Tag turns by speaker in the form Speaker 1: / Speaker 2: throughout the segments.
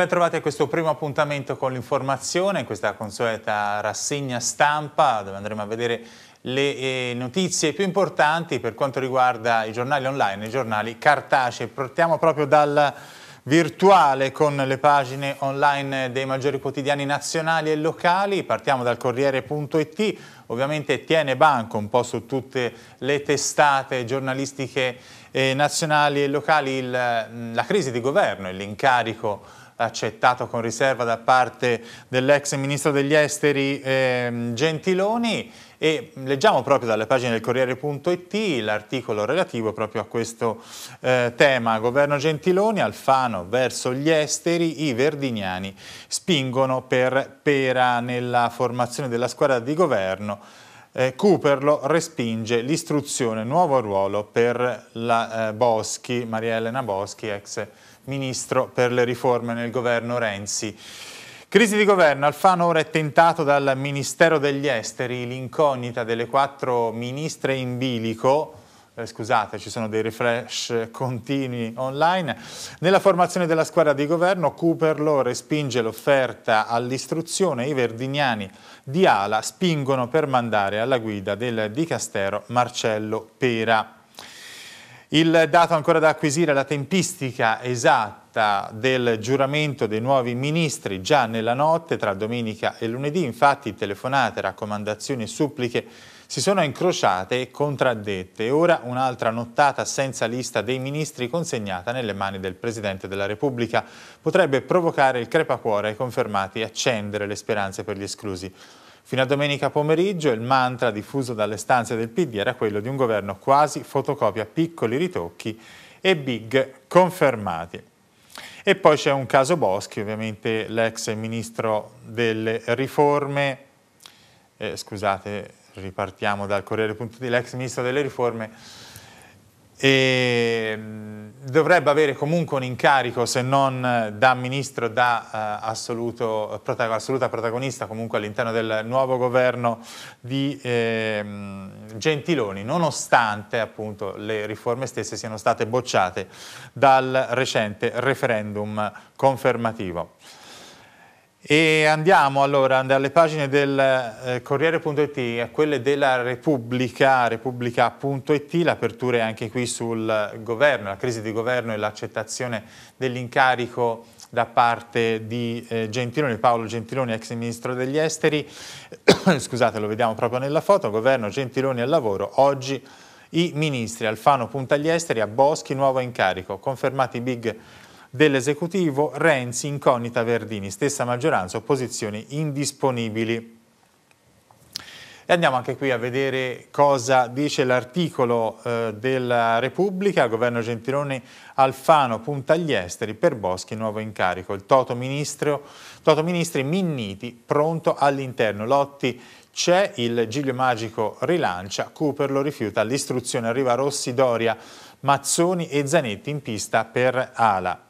Speaker 1: ben trovati a questo primo appuntamento con l'informazione, questa consueta rassegna stampa dove andremo a vedere le eh, notizie più importanti per quanto riguarda i giornali online, i giornali cartacei. Partiamo proprio dal virtuale con le pagine online dei maggiori quotidiani nazionali e locali. Partiamo dal Corriere.it, ovviamente tiene banco un po' su tutte le testate giornalistiche eh, nazionali e locali il, mm, la crisi di governo e l'incarico accettato con riserva da parte dell'ex ministro degli esteri eh, Gentiloni e leggiamo proprio dalle pagine del Corriere.it l'articolo relativo proprio a questo eh, tema. Governo Gentiloni, Alfano verso gli esteri, i verdiniani spingono per Pera nella formazione della squadra di governo. Eh, Cooperlo respinge l'istruzione, nuovo ruolo per la eh, Boschi, Maria Elena Boschi, ex ministro per le riforme nel governo Renzi. Crisi di governo, Alfano ora è tentato dal Ministero degli Esteri, l'incognita delle quattro ministre in bilico, eh, scusate ci sono dei refresh continui online, nella formazione della squadra di governo Cooperlo respinge l'offerta all'istruzione, i verdiniani di Ala spingono per mandare alla guida del Dicastero Marcello Pera. Il dato ancora da acquisire è la tempistica esatta del giuramento dei nuovi ministri già nella notte tra domenica e lunedì, infatti telefonate, raccomandazioni e suppliche si sono incrociate e contraddette. Ora un'altra nottata senza lista dei ministri consegnata nelle mani del Presidente della Repubblica potrebbe provocare il crepacuore ai confermati e accendere le speranze per gli esclusi. Fino a domenica pomeriggio il mantra diffuso dalle stanze del PD era quello di un governo quasi fotocopia piccoli ritocchi e big confermati. E poi c'è un caso Boschi, ovviamente l'ex ministro delle riforme, eh, scusate, ripartiamo dal Corriere.it, l'ex ministro delle riforme e mm, dovrebbe avere comunque un incarico se non eh, da ministro da eh, assoluto, prota assoluta protagonista comunque all'interno del nuovo governo di eh, Gentiloni nonostante appunto le riforme stesse siano state bocciate dal recente referendum confermativo. E andiamo allora dalle pagine del eh, Corriere.it a eh, quelle della Repubblica, Repubblica.it, l'apertura è anche qui sul governo, la crisi di governo e l'accettazione dell'incarico da parte di eh, Gentiloni, Paolo Gentiloni, ex ministro degli esteri, scusate lo vediamo proprio nella foto, governo Gentiloni al lavoro, oggi i ministri Alfano punta agli esteri, a Boschi nuovo incarico, confermati i big dell'esecutivo Renzi incognita Verdini, stessa maggioranza, opposizioni indisponibili. E andiamo anche qui a vedere cosa dice l'articolo eh, della Repubblica, governo Gentiloni Alfano punta agli esteri, per Boschi nuovo incarico, il Toto, ministro, Toto Ministri Minniti pronto all'interno, Lotti c'è, il Giglio Magico rilancia, Cooper lo rifiuta, l'istruzione arriva Rossi, Doria, Mazzoni e Zanetti in pista per Ala.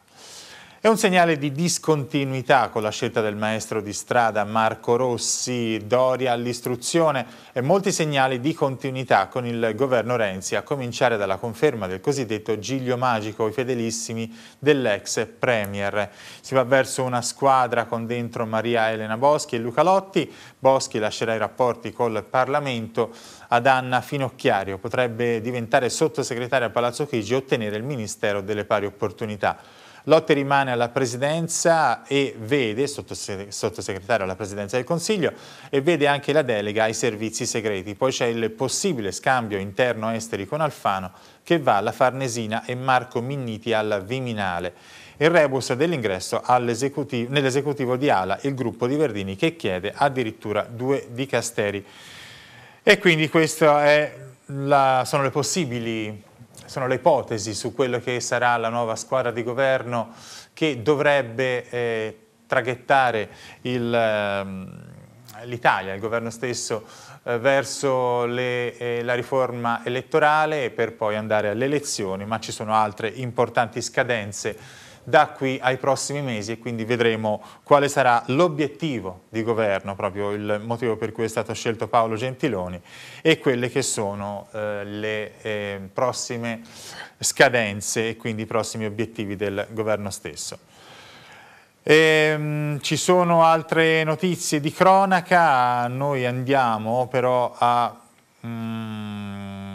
Speaker 1: È un segnale di discontinuità con la scelta del maestro di strada Marco Rossi, Doria all'istruzione e molti segnali di continuità con il governo Renzi, a cominciare dalla conferma del cosiddetto giglio magico ai fedelissimi dell'ex Premier. Si va verso una squadra con dentro Maria Elena Boschi e Luca Lotti. Boschi lascerà i rapporti col Parlamento ad Anna Finocchiario. Potrebbe diventare sottosegretaria a Palazzo Chigi e ottenere il Ministero delle Pari Opportunità. Lotte rimane alla presidenza e vede, sottosegretario alla presidenza del Consiglio, e vede anche la delega ai servizi segreti. Poi c'è il possibile scambio interno-esteri con Alfano che va alla Farnesina e Marco Minniti alla Viminale. Il rebus dell'ingresso nell'esecutivo di Ala, il gruppo di Verdini che chiede addirittura due dicasteri. E quindi queste sono le possibili sono le ipotesi su quello che sarà la nuova squadra di governo che dovrebbe eh, traghettare ehm, l'Italia, il, il governo stesso, eh, verso le, eh, la riforma elettorale per poi andare alle elezioni, ma ci sono altre importanti scadenze da qui ai prossimi mesi e quindi vedremo quale sarà l'obiettivo di governo, proprio il motivo per cui è stato scelto Paolo Gentiloni e quelle che sono eh, le eh, prossime scadenze e quindi i prossimi obiettivi del governo stesso. Ehm, ci sono altre notizie di cronaca, noi andiamo però a... Mm,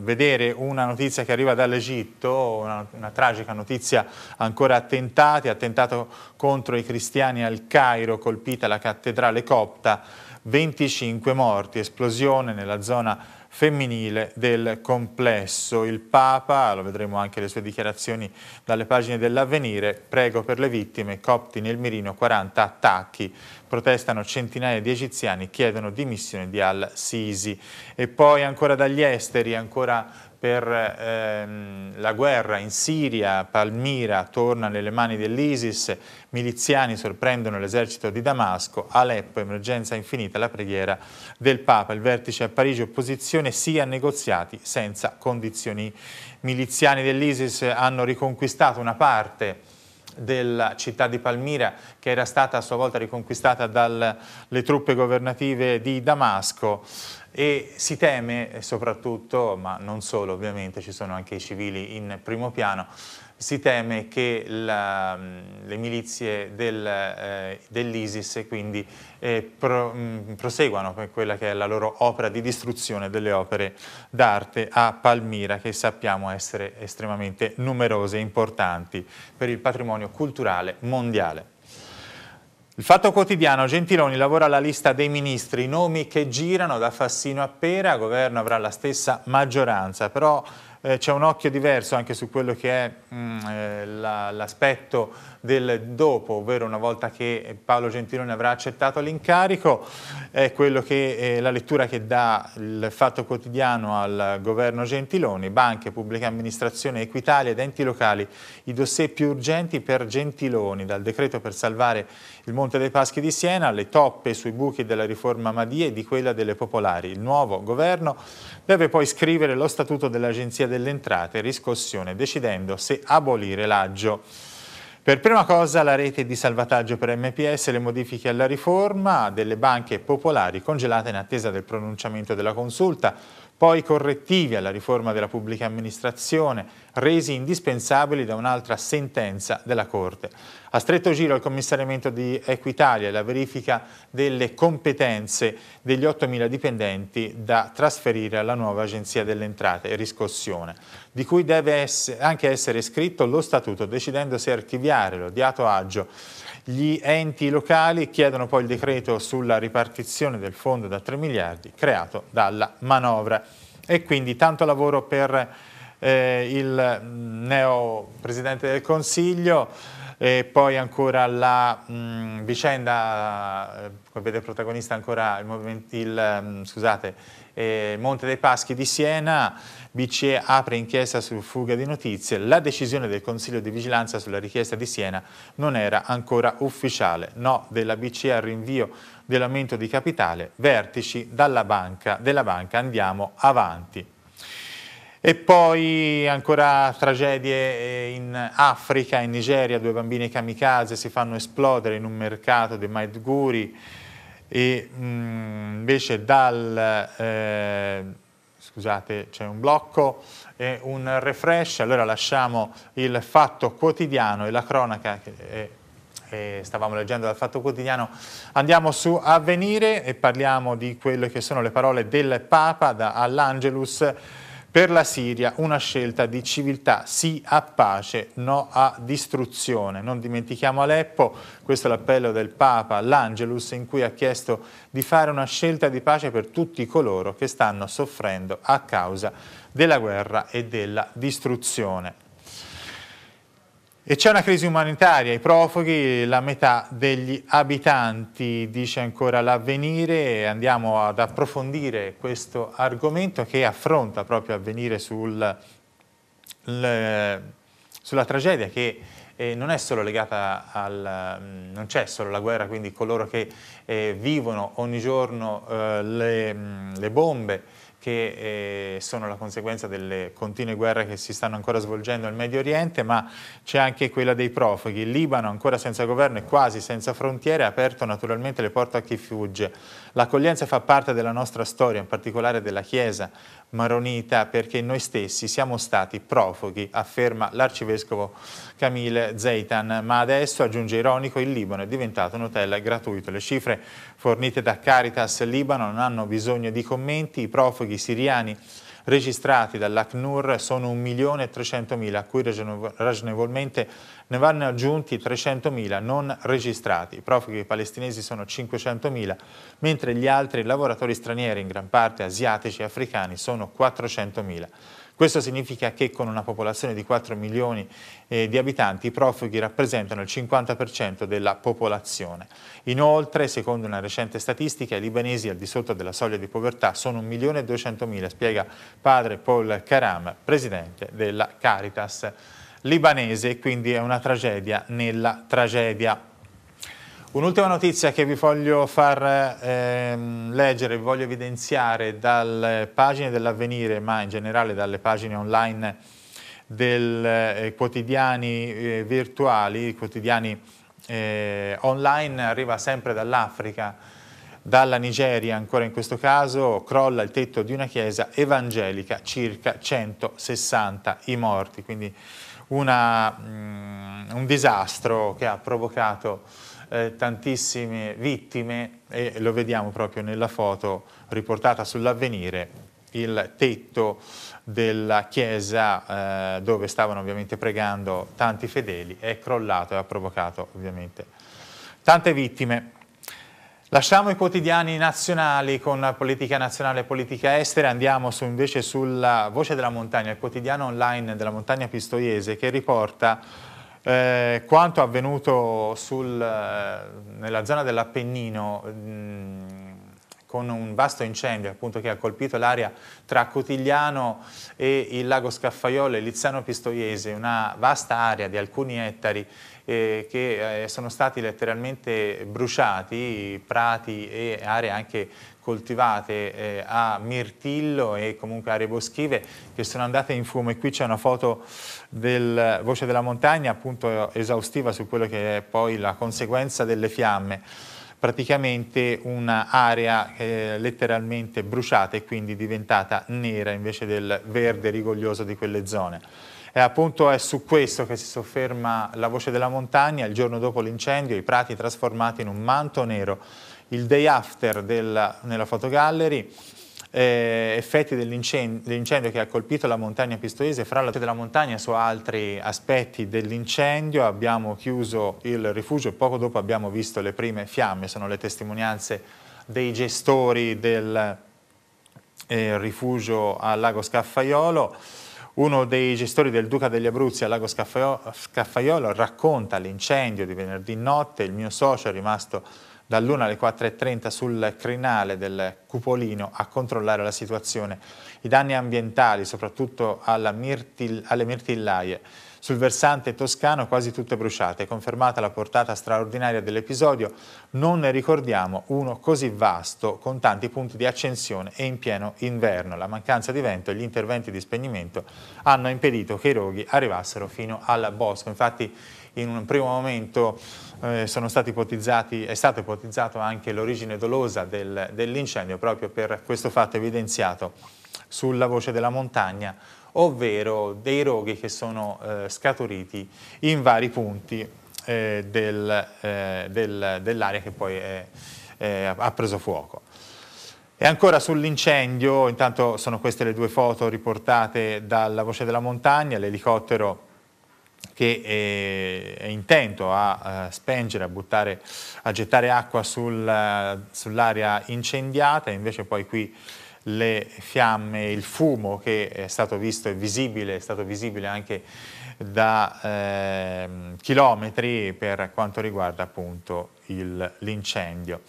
Speaker 1: vedere una notizia che arriva dall'Egitto, una, una, tragica notizia ancora attentati, attentato contro i cristiani al Cairo, colpita la cattedrale copta, 25 morti, esplosione nella zona femminile del complesso. Il Papa, lo vedremo anche le sue dichiarazioni dalle pagine dell'avvenire, prego per le vittime, copti nel mirino 40 attacchi, protestano centinaia di egiziani, chiedono dimissione di al-Sisi. E poi ancora dagli esteri, ancora per ehm, la guerra in Siria, Palmira torna nelle mani dell'ISIS, miliziani sorprendono l'esercito di Damasco, Aleppo, emergenza infinita, la preghiera del Papa, il vertice a Parigi, opposizione sia negoziati senza condizioni. Miliziani dell'ISIS hanno riconquistato una parte della città di Palmira che era stata a sua volta riconquistata dalle truppe governative di Damasco e si teme soprattutto, ma non solo ovviamente, ci sono anche i civili in primo piano, si teme che la, le milizie del, eh, dell'ISIS quindi eh, pro, mh, proseguano per quella che è la loro opera di distruzione delle opere d'arte a Palmira che sappiamo essere estremamente numerose e importanti per il patrimonio culturale mondiale. Il Fatto Quotidiano, Gentiloni lavora alla lista dei ministri, i nomi che girano da Fassino a Pera, il governo avrà la stessa maggioranza, però eh, c'è un occhio diverso anche su quello che è mm, eh, l'aspetto la, del dopo, ovvero una volta che Paolo Gentiloni avrà accettato l'incarico, è, che, è eh, la lettura che dà il Fatto Quotidiano al governo Gentiloni, banche, pubblica amministrazione, Equitalia ed enti locali, i dossier più urgenti per Gentiloni, dal decreto per salvare il Monte dei Paschi di Siena, le toppe sui buchi della riforma Madie e di quella delle popolari. Il nuovo governo deve poi scrivere lo statuto dell'Agenzia delle Entrate e Riscossione, decidendo se abolire l'agio. Per prima cosa la rete di salvataggio per MPS, le modifiche alla riforma delle banche popolari congelate in attesa del pronunciamento della consulta, poi correttivi alla riforma della pubblica amministrazione, resi indispensabili da un'altra sentenza della Corte. A stretto giro il commissariamento di Equitalia e la verifica delle competenze degli 8.000 dipendenti da trasferire alla nuova agenzia delle entrate e riscossione, di cui deve anche essere scritto lo statuto, decidendo se archiviare l'odiato agio. Gli enti locali chiedono poi il decreto sulla ripartizione del fondo da 3 miliardi creato dalla manovra. E quindi tanto lavoro per eh, il mm, neo Presidente del Consiglio, e poi ancora la mh, mm, vicenda, eh, come vede protagonista ancora il, il, mm, scusate, eh, Monte dei Paschi di Siena, BCE apre inchiesta su fuga di notizie, la decisione del Consiglio di Vigilanza sulla richiesta di Siena non era ancora ufficiale, no della BCE al rinvio dell'aumento di capitale, vertici banca, della banca, andiamo avanti. E poi ancora tragedie eh, in Africa, in Nigeria, due bambini kamikaze si fanno esplodere in un mercato di Maidguri e mh, mm, invece dal... Eh, scusate c'è un blocco, e un refresh, allora lasciamo il fatto quotidiano e la cronaca che è eh, eh, stavamo leggendo dal Fatto Quotidiano, andiamo su Avvenire e parliamo di quelle che sono le parole del Papa all'Angelus per la Siria una scelta di civiltà, sì a pace, no a distruzione. Non dimentichiamo Aleppo, questo è l'appello del Papa, l'Angelus, in cui ha chiesto di fare una scelta di pace per tutti coloro che stanno soffrendo a causa della guerra e della distruzione. E c'è una crisi umanitaria, i profughi, la metà degli abitanti, dice ancora l'avvenire, andiamo ad approfondire questo argomento che affronta proprio avvenire sul, le, sulla tragedia che eh, non è solo legata al... Mm, non c'è solo la guerra, quindi coloro che eh, vivono ogni giorno eh, le, mm, le bombe, che eh, sono la conseguenza delle continue guerre che si stanno ancora svolgendo nel Medio Oriente, ma c'è anche quella dei profughi. Il Libano, ancora senza governo e quasi senza frontiere, ha aperto naturalmente le porte a chi fugge. L'accoglienza fa parte della nostra storia, in particolare della Chiesa maronita, perché noi stessi siamo stati profughi, afferma l'arcivescovo Camille Zeitan. Ma adesso, aggiunge ironico, il Libano è diventato un hotel gratuito. Le cifre fornite da Caritas Libano non hanno bisogno di commenti, i profughi siriani registrati dall'ACNUR sono 1.300.000, a cui ragionevolmente ne vanno aggiunti 300.000 non registrati. I profughi palestinesi sono 500.000, mentre gli altri lavoratori stranieri, in gran parte asiatici e africani, sono 400.000. Questo significa che con una popolazione di 4 milioni eh, di abitanti i profughi rappresentano il 50% della popolazione. Inoltre, secondo una recente statistica, i libanesi al di sotto della soglia di povertà sono 1.200.000, spiega padre Paul Karam, presidente della Caritas libanese, quindi è una tragedia nella tragedia. Un'ultima notizia che vi voglio far ehm, leggere, vi voglio evidenziare dalle pagine dell'avvenire, ma in generale dalle pagine online dei eh, quotidiani eh, virtuali, quotidiani eh, online, arriva sempre dall'Africa, dalla Nigeria ancora in questo caso, crolla il tetto di una chiesa evangelica, circa 160 i morti, quindi una, mh, mm, un disastro che ha provocato eh, tantissime vittime e lo vediamo proprio nella foto riportata sull'avvenire il tetto della chiesa eh, dove stavano ovviamente pregando tanti fedeli è crollato e ha provocato ovviamente tante vittime. Lasciamo i quotidiani nazionali con politica nazionale e politica estera, andiamo su invece sulla Voce della Montagna, il quotidiano online della Montagna Pistoiese che riporta eh, quanto avvenuto sul, eh, nella zona dell'Appennino mm, con un vasto incendio appunto, che ha colpito l'area tra Cotigliano e il lago Scaffaiolo e Lizzano Pistoiese, una vasta area di alcuni ettari eh, che eh, sono stati letteralmente bruciati, prati e aree anche coltivate eh, a mirtillo e comunque aree boschive che sono andate in fumo e qui c'è una foto del Voce della Montagna appunto esaustiva su quello che è poi la conseguenza delle fiamme praticamente un'area eh, letteralmente bruciata e quindi diventata nera invece del verde rigoglioso di quelle zone. E appunto è su questo che si sofferma la voce della montagna, il giorno dopo l'incendio i prati trasformati in un manto nero il day after della, nella fotogallery eh, effetti dell'incendio, che ha colpito la montagna pistoiese, fra la della montagna su altri aspetti dell'incendio abbiamo chiuso il rifugio e poco dopo abbiamo visto le prime fiamme, sono le testimonianze dei gestori del eh, rifugio al Lago Scaffaiolo. Uno dei gestori del Duca degli Abruzzi al Lago Scaffaiolo, Scaffaiolo racconta l'incendio di venerdì notte, il mio socio è rimasto dall'1 alle 4.30 sul crinale del Cupolino a controllare la situazione. I danni ambientali, soprattutto mirtil, alle mirtillaie, sul versante toscano quasi tutte bruciate, confermata la portata straordinaria dell'episodio, non ne ricordiamo uno così vasto, con tanti punti di accensione e in pieno inverno. La mancanza di vento e gli interventi di spegnimento hanno impedito che i roghi arrivassero fino al bosco. Infatti in un primo momento eh, è stata ipotizzata anche l'origine dolosa del, dell'incendio proprio per questo fatto evidenziato sulla voce della montagna ovvero dei roghi che sono eh, scaturiti in vari punti eh, del, eh, del, dell'area che poi è, ha preso fuoco. E ancora sull'incendio, intanto sono queste le due foto riportate dalla Voce della Montagna, l'elicottero che eh, è, intento a, eh, spengere, a, buttare, a gettare acqua sul, eh, sull'area incendiata, invece poi qui le fiamme, il fumo che è stato visto e visibile, è stato visibile anche da eh, chilometri per quanto riguarda appunto l'incendio.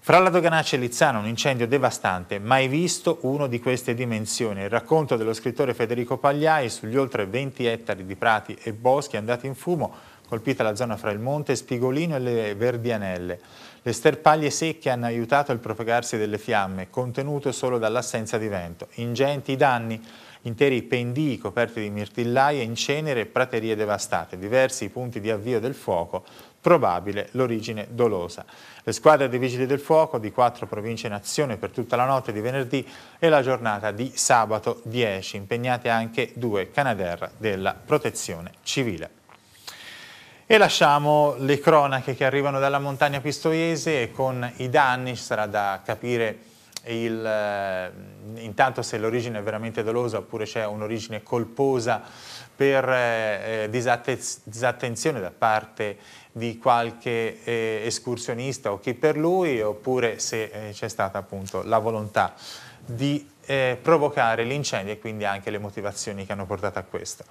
Speaker 1: Fra la Doganaccia e Lizzano, un incendio devastante, mai visto uno di queste dimensioni. Il racconto dello scrittore Federico Pagliai sugli oltre 20 ettari di prati e boschi andati in fumo colpita la zona fra il Monte Spigolino e le Verdianelle. Le sterpaglie secche hanno aiutato il propagarsi delle fiamme, contenute solo dall'assenza di vento. Ingenti danni, interi pendii coperti di mirtillaie incenere e praterie devastate, diversi punti di avvio del fuoco, probabile l'origine dolosa. Le squadre dei Vigili del Fuoco di quattro province in azione per tutta la notte di venerdì e la giornata di sabato 10, impegnate anche due Canadair della Protezione Civile. E lasciamo le cronache che arrivano dalla montagna pistoiese e con i danni ci sarà da capire il, eh, intanto se l'origine è veramente dolosa oppure c'è un'origine colposa per eh, eh disatte disattenzione da parte di qualche eh, escursionista o chi per lui oppure se eh, c'è stata appunto la volontà di eh, provocare l'incendio e quindi anche le motivazioni che hanno portato a questo.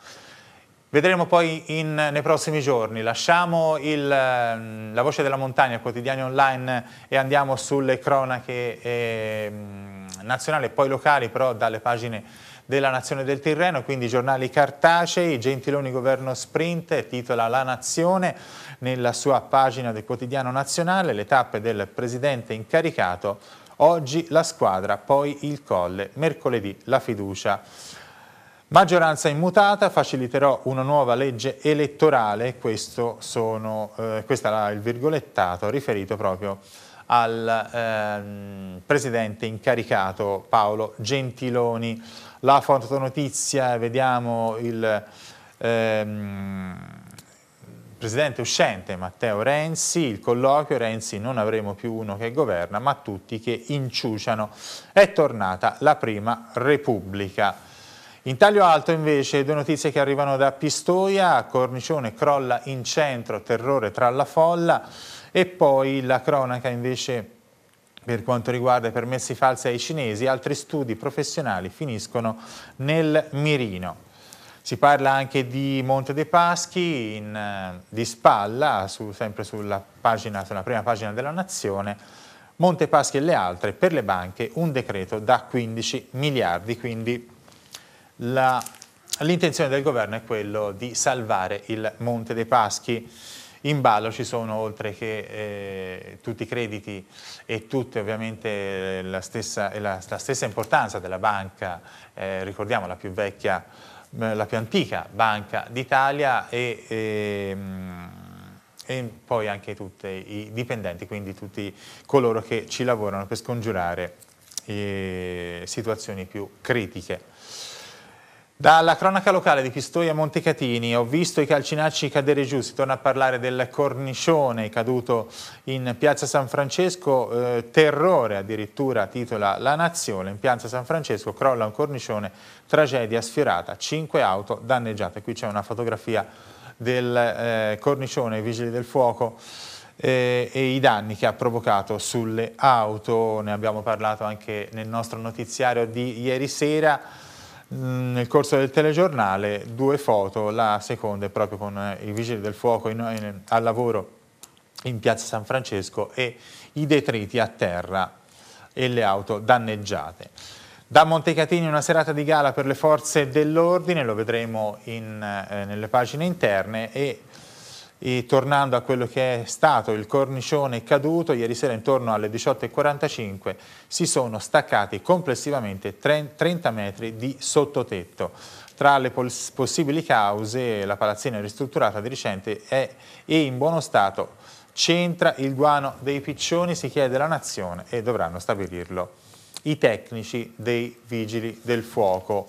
Speaker 1: Vedremo poi in, nei prossimi giorni. Lasciamo il, ehm, la voce della montagna, quotidiani online e andiamo sulle cronache eh, nazionali e poi locali, però dalle pagine della Nazione del Tirreno, quindi giornali cartacei, Gentiloni governo sprint, titola La Nazione nella sua pagina del quotidiano nazionale, le tappe del presidente incaricato, oggi la squadra, poi il colle, mercoledì la fiducia. Maggioranza immutata, faciliterò una nuova legge elettorale, sono, eh, questo era il virgolettato riferito proprio al ehm, presidente incaricato Paolo Gentiloni. La fotonotizia, vediamo il ehm, presidente uscente Matteo Renzi, il colloquio Renzi non avremo più uno che governa ma tutti che inciuciano. È tornata la prima Repubblica. In taglio alto invece due notizie che arrivano da Pistoia, Cornicione crolla in centro, terrore tra la folla e poi la cronaca invece per quanto riguarda i permessi falsi ai cinesi, altri studi professionali finiscono nel mirino. Si parla anche di Monte dei Paschi, in, eh, di spalla, su, sempre sulla, pagina, sulla prima pagina della Nazione, Monte Paschi e le altre, per le banche un decreto da 15 miliardi, quindi l'intenzione del governo è quello di salvare il Monte dei Paschi. In ballo ci sono oltre che eh, tutti i crediti e tutte ovviamente la stessa, la, la stessa importanza della banca, eh, ricordiamo la più vecchia, eh, la più antica banca d'Italia e, e, ehm, e, poi anche tutti i dipendenti, quindi tutti coloro che ci lavorano per scongiurare eh, situazioni più critiche. Dalla cronaca locale di Pistoia Montecatini ho visto i calcinacci cadere giù, si torna a parlare del cornicione caduto in piazza San Francesco, eh, terrore addirittura titola La Nazione, in piazza San Francesco crolla un cornicione, tragedia sfiorata, 5 auto danneggiate, qui c'è una fotografia del eh, cornicione, i vigili del fuoco eh, e i danni che ha provocato sulle auto, ne abbiamo parlato anche nel nostro notiziario di ieri sera, Mm, nel corso del telegiornale due foto, la seconda è proprio con eh, i vigili del fuoco in, in, al lavoro in piazza San Francesco e i detriti a terra e le auto danneggiate. Da Montecatini una serata di gala per le forze dell'ordine, lo vedremo in, eh, nelle pagine interne e e tornando a quello che è stato il cornicione caduto, ieri sera intorno alle 18.45 si sono staccati complessivamente 30 metri di sottotetto. Tra le possibili cause, la palazzina ristrutturata di recente è in buono stato, c'entra il guano dei piccioni, si chiede la nazione e dovranno stabilirlo i tecnici dei vigili del fuoco.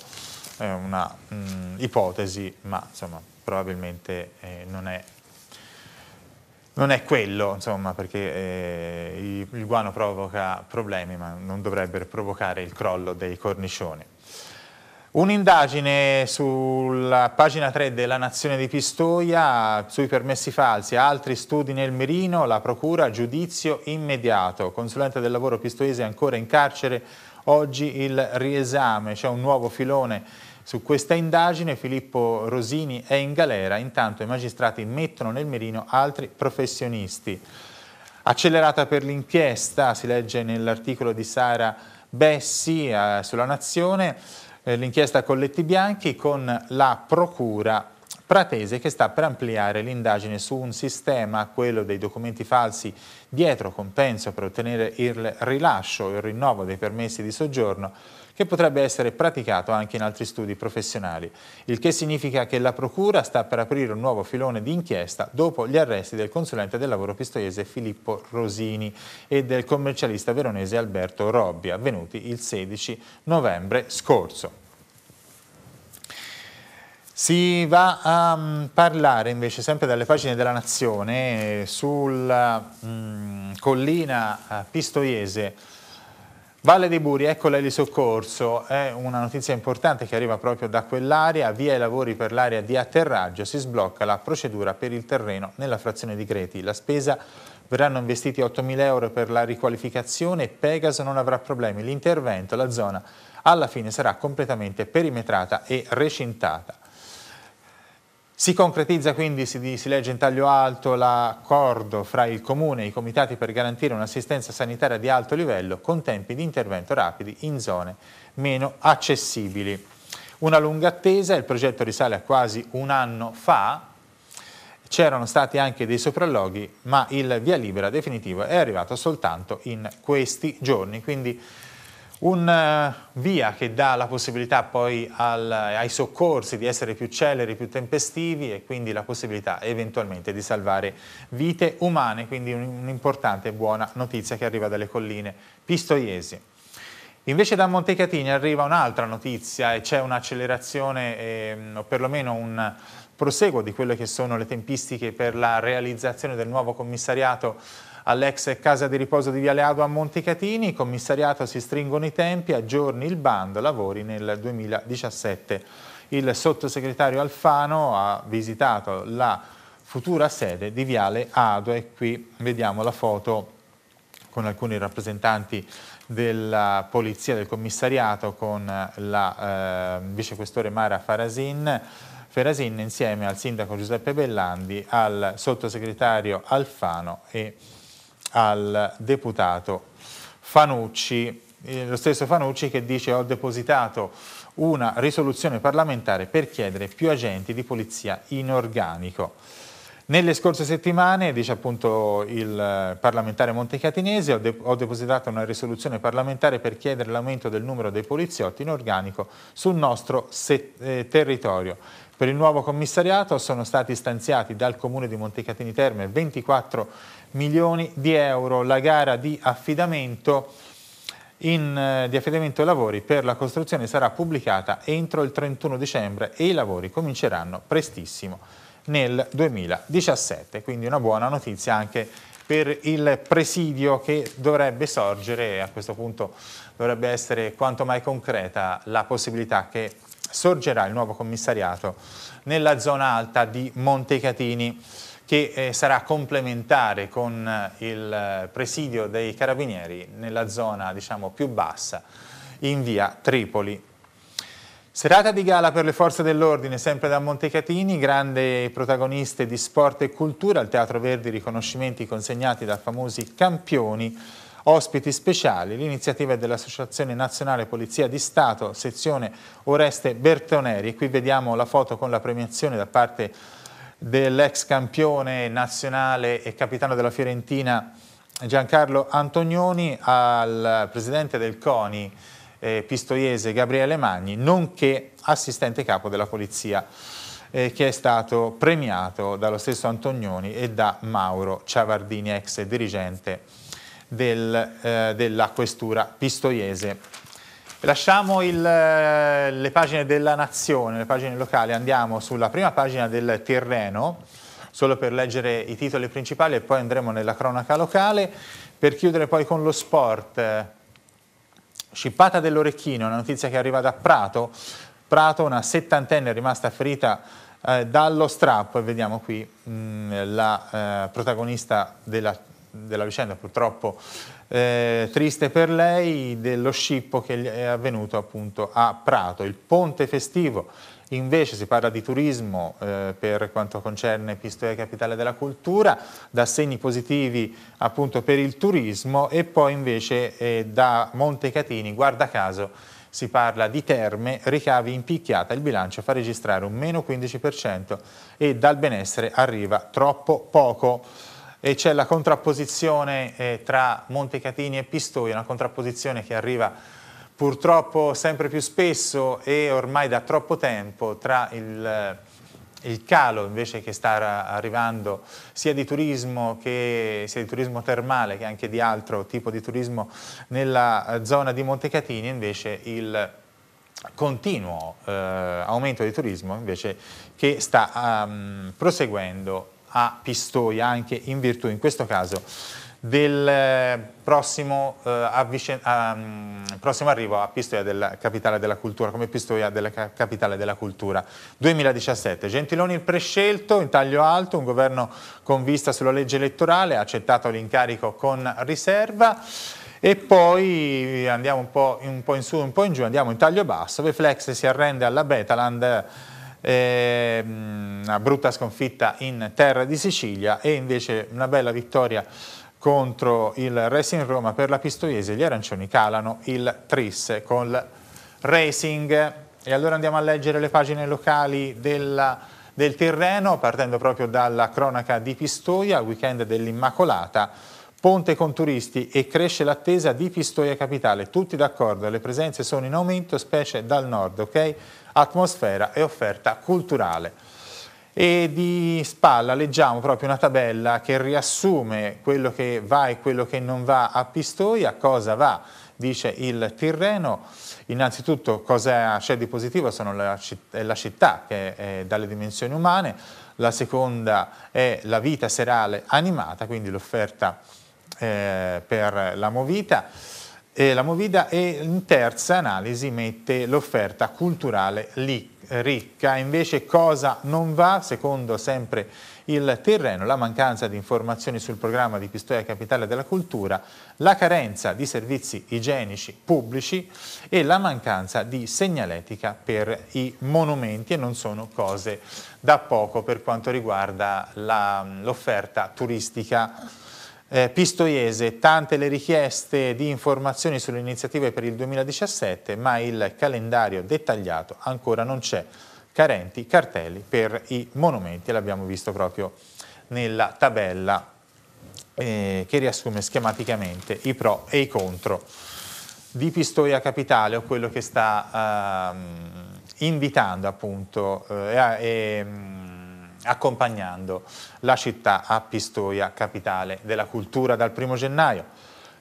Speaker 1: È una mh, mm, ipotesi, ma insomma, probabilmente eh, non è non è quello, insomma, perché eh, il guano provoca problemi, ma non dovrebbe provocare il crollo dei cornicioni. Un'indagine sulla pagina 3 della Nazione di Pistoia sui permessi falsi, altri studi nel mirino, la procura, giudizio immediato. Consulente del lavoro pistoiese ancora in carcere, oggi il riesame, c'è un nuovo filone su questa indagine Filippo Rosini è in galera, intanto i magistrati mettono nel mirino altri professionisti. Accelerata per l'inchiesta, si legge nell'articolo di Sara Bessi eh, sulla Nazione, eh, l'inchiesta Colletti Bianchi con la Procura Pratese che sta per ampliare l'indagine su un sistema, quello dei documenti falsi, dietro compenso per ottenere il rilascio e il rinnovo dei permessi di soggiorno che potrebbe essere praticato anche in altri studi professionali, il che significa che la Procura sta per aprire un nuovo filone di inchiesta dopo gli arresti del consulente del lavoro pistoiese Filippo Rosini e del commercialista veronese Alberto Robbi, avvenuti il 16 novembre scorso. Si va a um, parlare invece sempre dalle pagine della Nazione eh, sulla um, collina uh, pistoiese Valle dei Buri, eccola di soccorso, è una notizia importante che arriva proprio da quell'area, via i lavori per l'area di atterraggio, si sblocca la procedura per il terreno nella frazione di Creti. La spesa verranno investiti 8.000 euro per la riqualificazione Pegaso non avrà problemi. L'intervento, la zona, alla fine sarà completamente perimetrata e recintata. Si concretizza quindi, si, si, legge in taglio alto, l'accordo fra il Comune e i comitati per garantire un'assistenza sanitaria di alto livello con tempi di intervento rapidi in zone meno accessibili. Una lunga attesa, il progetto risale a quasi un anno fa, c'erano stati anche dei sopralloghi, ma il via libera definitivo è arrivato soltanto in questi giorni, quindi un eh, via che dà la possibilità poi al, ai soccorsi di essere più celeri, più tempestivi e quindi la possibilità eventualmente di salvare vite umane, quindi un'importante e buona notizia che arriva dalle colline pistoiesi. Invece da Montecatini arriva un'altra notizia e c'è un'accelerazione ehm, o perlomeno un proseguo di quelle che sono le tempistiche per la realizzazione del nuovo commissariato all'ex casa di riposo di Viale Ado a Montecatini, commissariato si stringono i tempi, aggiorni il bando, lavori nel 2017. Il sottosegretario Alfano ha visitato la futura sede di Viale Ado e qui vediamo la foto con alcuni rappresentanti della polizia, del commissariato, con la eh, vicequestore Mara Farasin, Ferasin insieme al sindaco Giuseppe Bellandi, al sottosegretario Alfano e al deputato Fanucci, eh, lo stesso Fanucci che dice ho depositato una risoluzione parlamentare per chiedere più agenti di polizia in organico. Nelle scorse settimane, dice appunto il parlamentare montecatinese, ho, de ho, depositato una risoluzione parlamentare per chiedere l'aumento del numero dei poliziotti in organico sul nostro eh, territorio. Per il nuovo commissariato sono stati stanziati dal comune di Montecatini Terme 24 milioni di euro la gara di affidamento, in, eh, di affidamento lavori per la costruzione sarà pubblicata entro il 31 dicembre e i lavori cominceranno prestissimo nel 2017, quindi una buona notizia anche per il presidio che dovrebbe sorgere a questo punto dovrebbe essere quanto mai concreta la possibilità che sorgerà il nuovo commissariato nella zona alta di Montecatini che eh, sarà complementare con eh, il eh, presidio dei carabinieri nella zona diciamo, più bassa in via Tripoli. Serata di gala per le forze dell'ordine, sempre da Montecatini, grande protagoniste di sport e cultura, al Teatro Verdi riconoscimenti consegnati da famosi campioni, ospiti speciali, l'iniziativa è dell'Associazione Nazionale Polizia di Stato, sezione Oreste Bertoneri, qui vediamo la foto con la premiazione da parte di dell'ex campione nazionale e capitano della Fiorentina Giancarlo Antonioni al presidente del CONI eh, pistoiese Gabriele Magni, nonché assistente capo della polizia eh, che è stato premiato dallo stesso Antonioni e da Mauro Ciavardini, ex dirigente del, eh, della questura pistoiese Lasciamo il, eh, le pagine della nazione, le pagine locali, andiamo sulla prima pagina del Tirreno, solo per leggere i titoli principali e poi andremo nella cronaca locale, per chiudere poi con lo sport. Scippata dell'orecchino, una notizia che arriva da Prato, Prato una settantenne rimasta ferita eh, dallo strappo e vediamo qui mh, mm, la eh, protagonista della, della vicenda purtroppo eh, triste per lei dello scippo che è avvenuto appunto a Prato. Il ponte festivo Invece si parla di turismo eh, per quanto concerne Pistoia Capitale della Cultura, da segni positivi appunto per il turismo e poi invece eh, da Montecatini, guarda caso, si parla di terme, ricavi in picchiata, il bilancio fa registrare un meno 15% e dal benessere arriva troppo poco e c'è la contrapposizione eh, tra Montecatini e Pistoia, una contrapposizione che arriva purtroppo sempre più spesso e ormai da troppo tempo tra il, eh, il calo invece che sta arrivando sia di, turismo che, sia di turismo termale che anche di altro tipo di turismo nella eh, zona di Montecatini, invece il continuo eh, aumento di turismo invece che sta um, proseguendo a Pistoia, anche in virtù in questo caso del eh, prossimo, eh, avvicen- um, mm, prossimo arrivo a Pistoia della capitale della cultura, come Pistoia della ca- capitale della cultura 2017. Gentiloni il prescelto, in taglio alto, un governo con vista sulla legge elettorale, ha accettato l'incarico con riserva e poi andiamo un po', in, un po' in su, un po' in giù, andiamo in taglio basso, Veflex si arrende alla Betaland Ehm, una brutta sconfitta in terra di Sicilia e invece una bella vittoria contro il Racing Roma per la Pistoiese, gli arancioni calano il Tris col Racing e allora andiamo a leggere le pagine locali della, del Tirreno partendo proprio dalla cronaca di Pistoia, weekend dell'Immacolata Ponte con turisti e cresce l'attesa di Pistoia Capitale, tutti d'accordo, le presenze sono in aumento, specie dal nord, ok? Atmosfera e offerta culturale. E di spalla leggiamo proprio una tabella che riassume quello che va e quello che non va a Pistoia, cosa va, dice il Tirreno. Innanzitutto cosa c'è di positivo? Sono la città, la città che è dalle dimensioni umane, la seconda è la vita serale animata, quindi l'offerta eh, per la Movita. E la Movida e in terza analisi mette l'offerta culturale ricca, invece cosa non va secondo sempre il terreno, la mancanza di informazioni sul programma di Pistoia Capitale della Cultura, la carenza di servizi igienici pubblici e la mancanza di segnaletica per i monumenti e non sono cose da poco per quanto riguarda l'offerta turistica eh, Pistoiese, tante le richieste di informazioni sulle iniziative per il 2017, ma il calendario dettagliato ancora non c'è. Carenti cartelli per i monumenti, l'abbiamo visto proprio nella tabella eh, che riassume schematicamente i pro e i contro di Pistoia Capitale o quello che sta eh, invitando appunto eh, mm, accompagnando la città a Pistoia, capitale della cultura dal primo gennaio.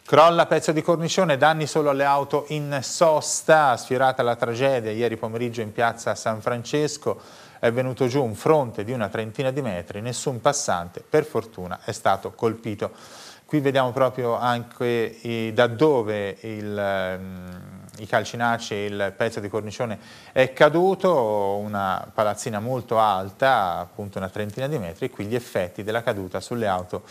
Speaker 1: Crolla pezzo di cornicione, danni solo alle auto in sosta, sfiorata la tragedia ieri pomeriggio in piazza San Francesco, è venuto giù un fronte di una trentina di metri, nessun passante per fortuna è stato colpito. Qui vediamo proprio anche da dove il ehm, i calcinacci, il pezzo di cornicione è caduto, una palazzina molto alta, appunto una trentina di metri, qui gli effetti della caduta sulle auto,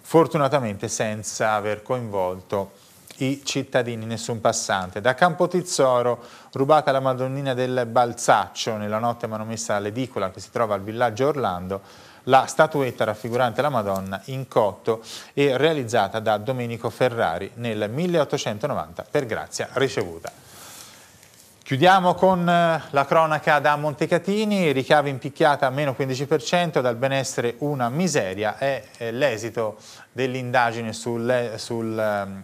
Speaker 1: fortunatamente senza aver coinvolto i cittadini, nessun passante. Da Campotizzoro, rubata la Madonnina del Balzaccio nella notte manomessa all'edicola che si trova al villaggio Orlando, la statuetta raffigurante la Madonna in cotto e realizzata da Domenico Ferrari nel 1890 per grazia ricevuta. Chiudiamo con eh, la cronaca da Montecatini, ricavi in picchiata meno 15%, dal benessere una miseria, è l'esito dell'indagine sul, sul, ehm,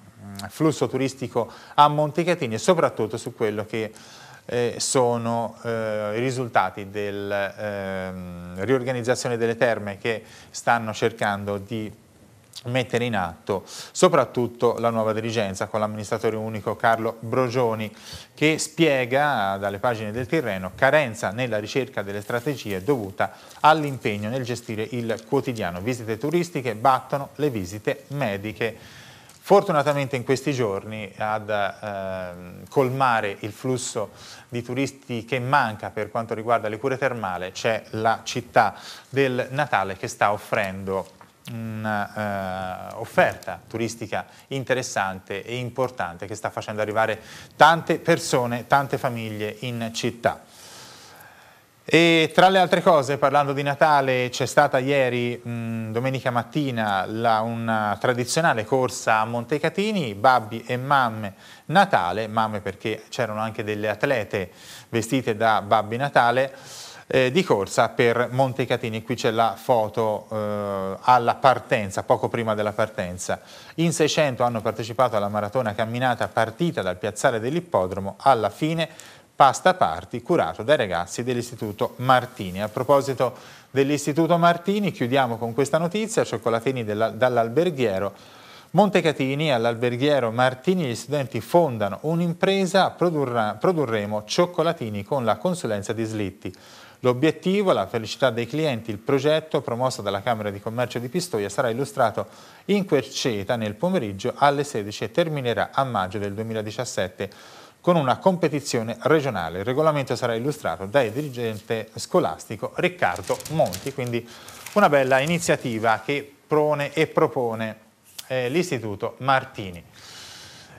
Speaker 1: flusso turistico a Montecatini e soprattutto su quello che eh, sono eh, i risultati della ehm, riorganizzazione delle terme che stanno cercando di mettere in atto soprattutto la nuova dirigenza con l'amministratore unico Carlo Brogioni che spiega dalle pagine del Tirreno carenza nella ricerca delle strategie dovuta all'impegno nel gestire il quotidiano. Visite turistiche battono le visite mediche fortunatamente in questi giorni ad eh, colmare il flusso di turisti che manca per quanto riguarda le cure termali c'è la città del Natale che sta offrendo un'offerta eh, turistica interessante e importante che sta facendo arrivare tante persone, tante famiglie in città. E tra le altre cose, parlando di Natale, c'è stata ieri, mh, domenica mattina, la, una tradizionale corsa a Montecatini, babbi e mamme Natale, mamme perché c'erano anche delle atlete vestite da babbi Natale, eh, di corsa per Montecatini. Qui c'è la foto eh, alla partenza, poco prima della partenza. In 600 hanno partecipato alla maratona camminata partita dal piazzale dell'ippodromo. Alla fine pasta party curato dai ragazzi dell'Istituto Martini. A proposito dell'Istituto Martini, chiudiamo con questa notizia, cioccolatini dall'alberghiero Montecatini all'alberghiero Martini gli studenti fondano un'impresa, produrremo cioccolatini con la consulenza di slitti. L'obiettivo, la felicità dei clienti, il progetto promosso dalla Camera di Commercio di Pistoia sarà illustrato in Querceta nel pomeriggio alle 16 e terminerà a maggio del 2017 con una competizione regionale. Il regolamento sarà illustrato dal dirigente scolastico Riccardo Monti, quindi una bella iniziativa che prone e propone eh, l'Istituto Martini.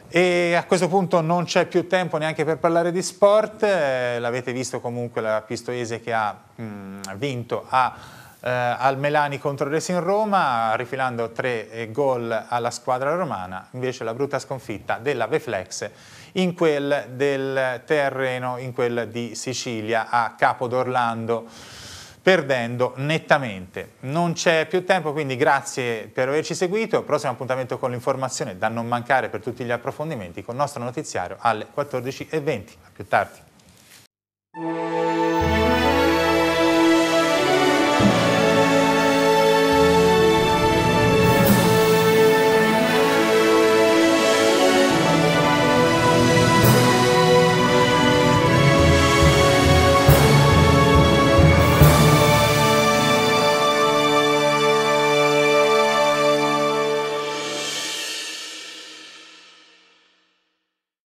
Speaker 1: E a questo punto non c'è più tempo neanche per parlare di sport, eh, l'avete visto comunque la Pistoiese che ha mh, mm, vinto a eh, al Melani contro Racing Roma, rifilando tre eh, gol alla squadra romana, invece la brutta sconfitta della Veflex in quel del terreno, in quel di Sicilia a Capo d'Orlando perdendo nettamente. Non c'è più tempo, quindi grazie per averci seguito. Prossimo appuntamento con l'informazione da non mancare per tutti gli approfondimenti con il nostro notiziario alle 14.20. A più tardi.